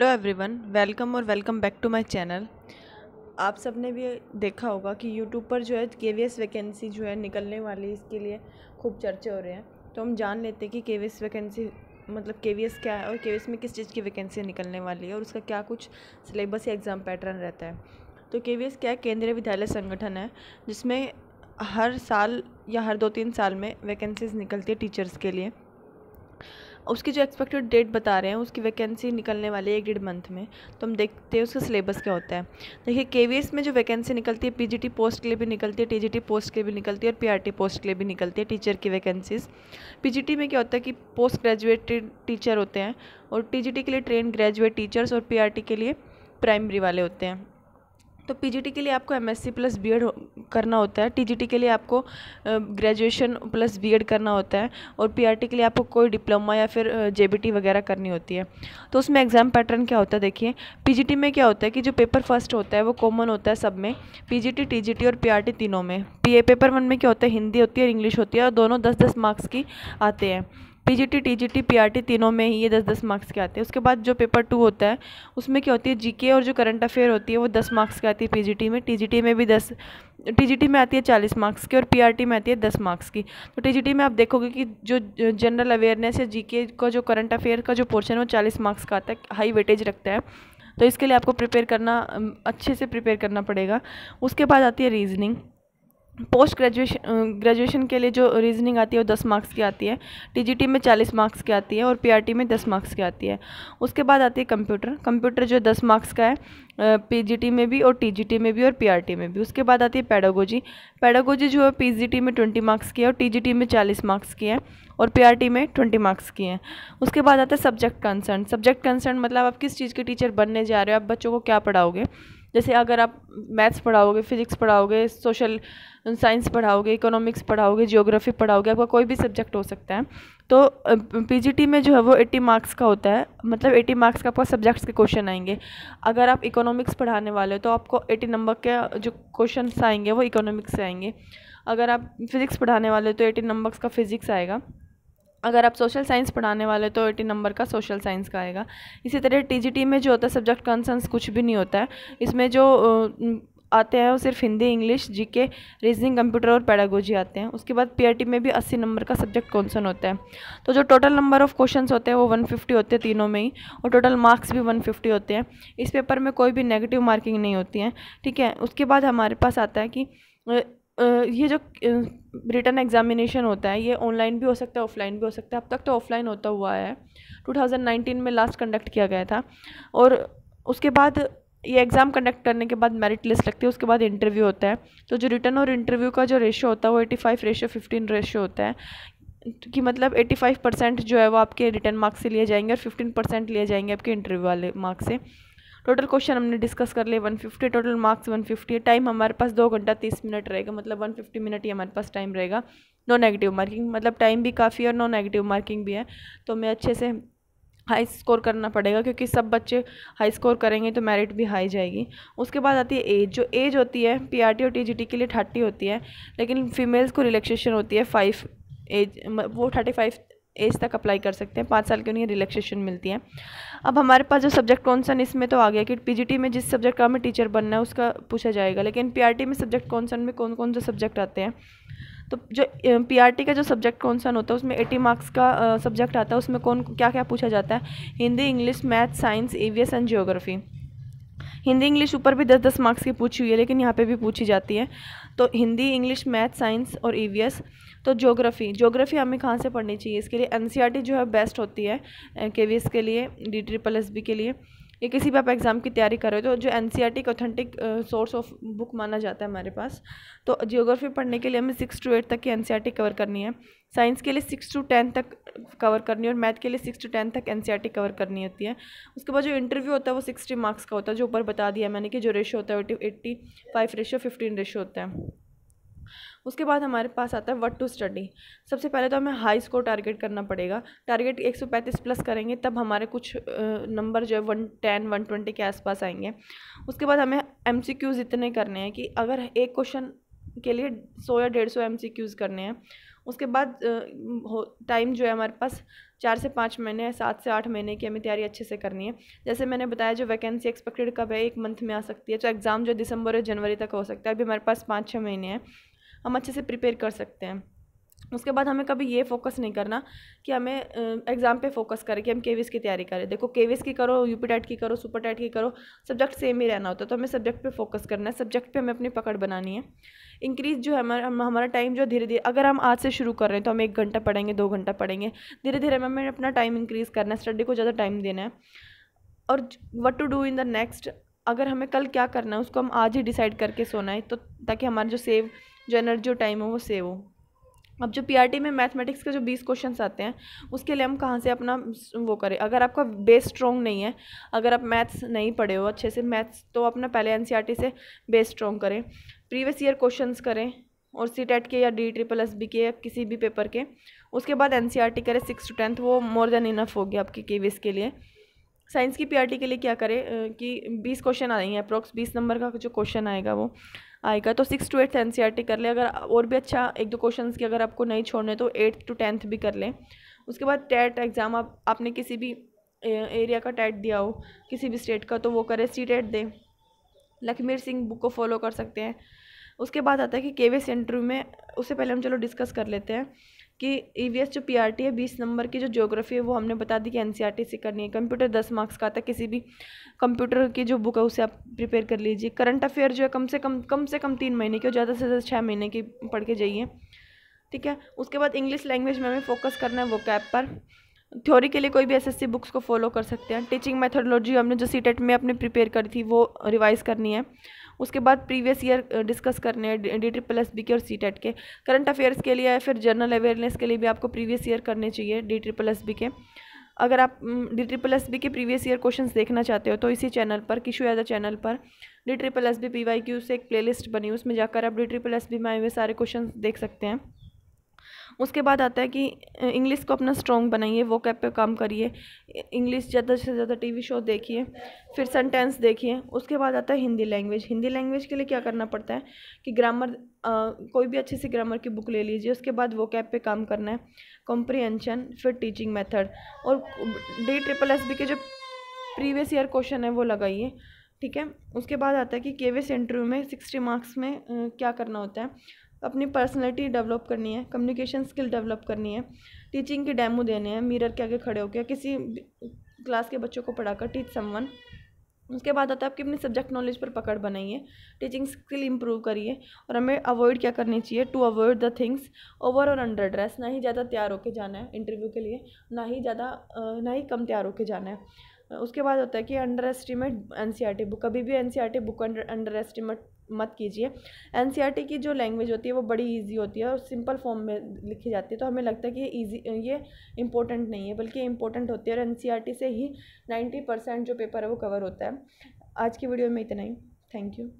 hello everyone welcome और welcome back to my channel आप सब ने भी देखा होगा कि यूट्यूब पर जो है के वैकेंसी जो है निकलने वाली इसके लिए खूब चर्चे हो रहे हैं तो हम जान लेते हैं कि के वैकेंसी मतलब के क्या है और के में किस चीज़ की वैकेंसी निकलने वाली है और उसका क्या कुछ सिलेबस या एग्ज़ाम पैटर्न रहता है तो के क्या केंद्रीय विद्यालय संगठन है जिसमें हर साल या हर दो तीन साल में वैकेंसीज निकलती है टीचर्स के लिए उसकी जो एक्सपेक्टेड डेट बता रहे हैं उसकी वैकेंसी निकलने वाली है एक डेढ़ मंथ में तो हम देखते हैं उसका सिलेबस क्या होता है देखिए के में जो वैकेंसी निकलती है पी पोस्ट के लिए भी निकलती है टी पोस्ट के लिए भी निकलती है और पी पोस्ट के लिए भी निकलती है टीचर की वैकेंसीज पी में क्या होता है कि पोस्ट ग्रेजुएटेड टीचर होते हैं और टी के लिए ट्रेन ग्रेजुएट टीचर्स और पी के लिए प्राइमरी वाले होते हैं तो पीजीटी के लिए आपको एमएससी प्लस बीएड करना होता है टीजीटी के लिए आपको ग्रेजुएशन प्लस बीएड करना होता है और पीआरटी के लिए आपको कोई डिप्लोमा या फिर जेबीटी वगैरह करनी होती है तो उसमें एग्ज़ाम पैटर्न क्या होता है देखिए पीजीटी में क्या होता है कि जो पेपर फर्स्ट होता है वो कॉमन होता है सब में पीजीटी टीजीटी और पीआरटी तीनों में पी पेपर वन में क्या होता है हिंदी होती है और इंग्लिश होती है और दोनों दस दस मार्क्स की आते हैं पीजीटी टीजीटी पीआरटी तीनों में ही ये दस दस मार्क्स के आते हैं उसके बाद जो पेपर टू होता है उसमें क्या होती है जीके और जो करंट अफेयर होती है वो दस मार्क्स की आती है पीजीटी में टीजीटी में भी दस टीजीटी में आती है चालीस मार्क्स की और पीआरटी में आती है दस मार्क्स की तो टीजीटी में आप देखोगे कि जो जनरल अवेयरनेस या जी का जो करंट अफेयर का जो पोर्शन है वो चालीस मार्क्स का आता है हाई वेटेज रखता है तो इसके लिए आपको प्रिपेयर करना अच्छे से प्रिपेयर करना पड़ेगा उसके बाद आती है रीजनिंग पोस्ट ग्रेजुएशन ग्रेजुएशन के लिए जो रीजनिंग आती है वो दस मार्क्स की आती है टीजीटी में चालीस मार्क्स की आती है और पीआरटी में दस मार्क्स की आती है उसके बाद आती है कंप्यूटर कंप्यूटर जो दस मार्क्स का है पीजीटी में भी और टीजीटी में भी और पीआरटी में भी उसके बाद आती है पैडागोजी पैडागोजी जो है पी में ट्वेंटी मार्क्स की है और टी में चालीस मार्क्स की है और पी में ट्वेंटी मार्क्स की है उसके बाद आता है सब्जेक्ट कंसर्न सब्जेक्ट कंसर्न मतलब आप किस चीज़ के टीचर बनने जा रहे हो आप बच्चों को क्या पढ़ाओगे जैसे अगर आप मैथ्स पढ़ाओगे फिज़िक्स पढ़ाओगे सोशल साइंस पढ़ाओगे इकोनॉमिक्स पढ़ाओगे जियोग्राफी पढ़ाओगे आपका कोई भी सब्जेक्ट हो सकता है तो पीजीटी में जो है वो 80 मार्क्स का होता है मतलब 80 मार्क्स का आपका सब्जेक्ट्स के क्वेश्चन आएंगे अगर आप इकोनॉमिक्स पढ़ाने वाले हो तो आपको 80 नंबर के जो क्वेश्चन आएंगे वो इकोनॉमिक्स से आएंगे अगर आप फिज़िक्स पढ़ाने वाले हो तो एटीन नंबर्स का फिज़िक्स आएगा अगर आप सोशल साइंस पढ़ाने वाले तो एटी नंबर का सोशल साइंस का आएगा इसी तरह टीजीटी में जो होता है सब्जेक्ट कंसर्न्स कुछ भी नहीं होता है इसमें जो आते हैं वो सिर्फ Hindi English GK reasoning computer और पैडागोजी आते हैं उसके बाद पीआरटी में भी अस्सी नंबर का सब्जेक्ट कौनसन होता है तो जो टोटल नंबर ऑफ क्वेश्चन होते हैं वो वन होते हैं तीनों में ही और टोटल मार्क्स भी वन होते हैं इस पेपर में कोई भी नेगेटिव मार्किंग नहीं होती है ठीक है उसके बाद हमारे पास आता है कि ये जो रिटर्न एग्जामिनेशन होता है ये ऑनलाइन भी हो सकता है ऑफलाइन भी हो सकता है अब तक तो ऑफलाइन होता हुआ है 2019 में लास्ट कंडक्ट किया गया था और उसके बाद ये एग्ज़ाम कंडक्ट करने के बाद मेरिट लिस्ट लगती है उसके बाद इंटरव्यू होता है तो जो रिटर्न और इंटरव्यू का जो रेशियो होता है वो eighty five ratio fifteen ratio होता है कि मतलब एटी फाइव परसेंट जो है वो आपके रिटर्न मार्क्स से लिए जाएंगे और फिफ्टीन परसेंट लिए जाएंगे आपके इंटरव्यू वाले मार्क्स से टोटल क्वेश्चन हमने डिस्कस कर लिए 150 टोटल मार्क्स 150 है टाइम हमारे पास दो घंटा तीस मिनट रहेगा मतलब 150 मिनट ही हमारे पास टाइम रहेगा नो नेगेटिव मार्किंग मतलब टाइम भी काफ़ी और नो नेगेटिव मार्किंग भी है तो हमें अच्छे से हाई स्कोर करना पड़ेगा क्योंकि सब बच्चे हाई स्कोर करेंगे तो मेरिट भी हाई जाएगी उसके बाद आती है एज जो एज होती है टी और टी के लिए थर्टी होती है लेकिन फीमेल्स को रिलैक्सेशन होती है फाइव एज वो थर्टी फाइव एज तक अप्लाई कर सकते हैं पाँच साल की उन्हें रिलैक्सेशन मिलती है अब हमारे पास जो सब्जेक्ट कौन सा इसमें तो आ गया कि पीजीटी में जिस सब्जेक्ट का हमें टीचर बनना है उसका पूछा जाएगा लेकिन पीआरटी में सब्जेक्ट कौन में कौन कौन से सब्जेक्ट आते हैं तो जो पीआरटी का जो सब्जेक्ट कौन सा होता है उसमें एटी मार्क्स का सब्जेक्ट आता है उसमें कौन क्या क्या पूछा जाता है Hindi English math science E and geography Hindi English ऊपर भी दस दस मार्क्स की पूछी हुई है लेकिन यहाँ पे भी पूछी जाती है तो हिंदी इंग्लिश मैथ साइंस और ई e तो जोग्राफ़ी जोग्राफ़ी हमें कहाँ से पढ़नी चाहिए इसके लिए एन e जो है बेस्ट होती है के के लिए डी ट्रिपल एस के लिए या किसी भी आप एग्ज़ाम की तैयारी कर रहे हो तो जो एन सी आर टी का ऑथेंटिक सोर्स ऑफ बुक माना जाता है हमारे पास तो जियोग्राफी पढ़ने के लिए हमें सिक्स टू एट तक की N C R T cover करनी है साइंस के लिए सिक्स टू टेन तक कवर करनी है और मैथ के लिए सिक्स टू टेन तक N C R T cover करनी होती है उसके बाद जो इंटरव्यू होता है वो सिक्सटी मार्क्स का होता है जो ऊपर बता दिया मैंने कि जो रेशो होता है eighty five ratio fifteen ratio होता है उसके बाद हमारे पास आता है वट टू स्टडी सबसे पहले तो हमें हाईस को टारगेट करना पड़ेगा टारगेट 135 प्लस करेंगे तब हमारे कुछ नंबर जो है वन टेन वन ट्वेंटी के आसपास आएंगे उसके बाद हमें एम सी क्यूज़ इतने करने हैं कि अगर एक क्वेश्चन के लिए सौ या डेढ़ सौ एम सी क्यूज़ करने हैं उसके बाद टाइम जो है हमारे पास चार से पाँच महीने सात से आठ महीने की हमें तैयारी अच्छे से करनी है जैसे मैंने बताया जो वैकेंसी एक्सपेक्टेड कब है एक मंथ में आ सकती है तो एग्ज़ाम जो दिसंबर और जनवरी तक हो सकता है अभी हमारे पास पाँच छः महीने हैं हम अच्छे से प्रिपेयर कर सकते हैं उसके बाद हमें कभी ये फोकस नहीं करना कि हमें एग्ज़ाम पे फोकस करें कि हम केवीएस की तैयारी करें देखो केवीएस की करो यूपी टैट की करो सुपर टैट की करो सब्जेक्ट सेम ही रहना होता है तो हमें सब्जेक्ट पे फोकस करना है सब्जेक्ट पे हमें अपनी पकड़ बनानी है इंक्रीज़ जो है हमारा हमारा टाइम जो धीरे धीरे अगर हम आज से शुरू कर रहे हैं तो हम एक घंटा पढ़ेंगे दो घंटा पढ़ेंगे धीरे धीरे हमें अपना टाइम इंक्रीज़ करना है स्टडी को ज़्यादा टाइम देना है और what to do in the next अगर हमें कल क्या करना है उसको हम आज ही डिसाइड करके सोना है तो ताकि हमारा जो सेव जो एनर्जी और टाइम है वो सेव हो अब जो पीआरटी में मैथमेटिक्स के जो बीस क्वेश्चन आते हैं उसके लिए हम कहाँ से अपना वो करें अगर आपका बेस स्ट्रॉन्ग नहीं है अगर आप मैथ्स नहीं पढ़े हो अच्छे से मैथ्स तो अपना पहले एन e से बेस स्ट्रॉन्ग करें प्रीवियस ईयर क्वेश्चन करें और सी टेट e के या डी ट्रिपल एस बी के या किसी भी पेपर के उसके बाद एन सी आर टी करें सिक्स टू टेंथ वो मोर देन इनफ हो गया आपकी के वी के लिए साइंस की पी आर टी के लिए क्या करें कि बीस क्वेश्चन आएंगे अप्रॉक्स बीस नंबर का जो क्वेश्चन आएगा वो आएगा तो सिक्स टू एट्थ एन कर लें अगर और भी अच्छा एक दो क्वेश्चन की अगर आपको नहीं छोड़ने तो एट्थ टू टेंथ भी कर लें उसके बाद टेट एग्ज़ाम आप आपने किसी भी एरिया का टेट दिया हो किसी भी स्टेट का तो वो करें सी टेट दें लखमीर सिंह बुक को फॉलो कर सकते हैं उसके बाद आता है कि केवीएस इंटरव्यू में उससे पहले हम चलो डिस्कस कर लेते हैं कि ई e जो पी है बीस नंबर की जो जोग्राफी है वो हमने बता दी कि एन e से करनी है कंप्यूटर दस मार्क्स का आता है किसी भी कंप्यूटर की जो बुक है उसे आप प्रिपेयर कर लीजिए करंट अफेयर जो है कम से कम कम से कम तीन महीने की और ज़्यादा से ज़्यादा छः महीने की पढ़ के जाइए ठीक है उसके बाद इंग्लिश लैंग्वेज में हमें फोकस करना है वो कैप पर थ्योरी के लिए कोई भी एस बुक्स को फॉलो कर सकते हैं टीचिंग मेथोडोलॉजी हमने जो सी टेट e में अपने प्रिपेयर करी थी वो रिवाइज़ करनी है उसके बाद प्रीवियस ईयर डिस्कस करने हैं डी ट्रिपल एस बी के और सी टेट के करंट अफेयर्स के लिए फिर जनरल अवेयरनेस के लिए भी आपको प्रीवियस ईयर करने चाहिए डी ट्रिपल एस बी के अगर आप डी ट्रिपल एस बी के प्रीवियस ईयर क्वेश्चन देखना चाहते हो तो इसी चैनल पर किशु यादव चैनल पर D triple S B P Y Q से एक प्लेलिस्ट बनी उसमें जाकर आप डी ट्रिपल एस बी में आए हुए सारे क्वेश्चन देख सकते हैं उसके बाद आता है कि इंग्लिश को अपना स्ट्रॉन्ग बनाइए वो कैप पर काम करिए इंग्लिश ज़्यादा से ज़्यादा टीवी शो देखिए फिर सेंटेंस देखिए उसके बाद आता है हिंदी लैंग्वेज हिंदी लैंग्वेज के लिए क्या करना पड़ता है कि ग्रामर आ, कोई भी अच्छे से ग्रामर की बुक ले लीजिए उसके बाद वो कैप पर काम करना है कॉम्प्रीहेंशन फिर टीचिंग मैथड और डी ट्रिपल एस बी के जो प्रीवियस ईयर क्वेश्चन है वो लगाइए ठीक है उसके बाद आता है कि केवीएस इंटरव्यू में सिक्सटी मार्क्स में क्या करना होता है अपनी पर्सनैलिटी डेवलप करनी है कम्युनिकेशन स्किल डेवलप करनी है टीचिंग के डेमो देने हैं मिरर के आगे खड़े होकर किसी क्लास के बच्चों को पढ़ाकर टीच समवन उसके बाद आता है आपकी अपनी सब्जेक्ट नॉलेज पर पकड़ बनाइए टीचिंग स्किल इंप्रूव करिए और हमें अवॉइड क्या करनी चाहिए to avoid the things over और अंडर ड्रेस ना ही ज़्यादा तैयार होकर जाना है इंटरव्यू के लिए ना ही ज़्यादा ना ही कम तैयार होकर जाना है उसके बाद होता है कि अंडर एस्टिमेट एन बुक कभी भी एन बुक अंडर एस्टिमेट मत कीजिए एन e की जो लैंग्वेज होती है वो बड़ी ईजी होती है और सिंपल फॉर्म में लिखी जाती है तो हमें लगता है कि ईजी ये इंपॉर्टेंट नहीं है बल्कि इंपॉर्टेंट होती है और एन e से ही नाइन्टी परसेंट जो पेपर है वो कवर होता है आज की वीडियो में इतना ही थैंक यू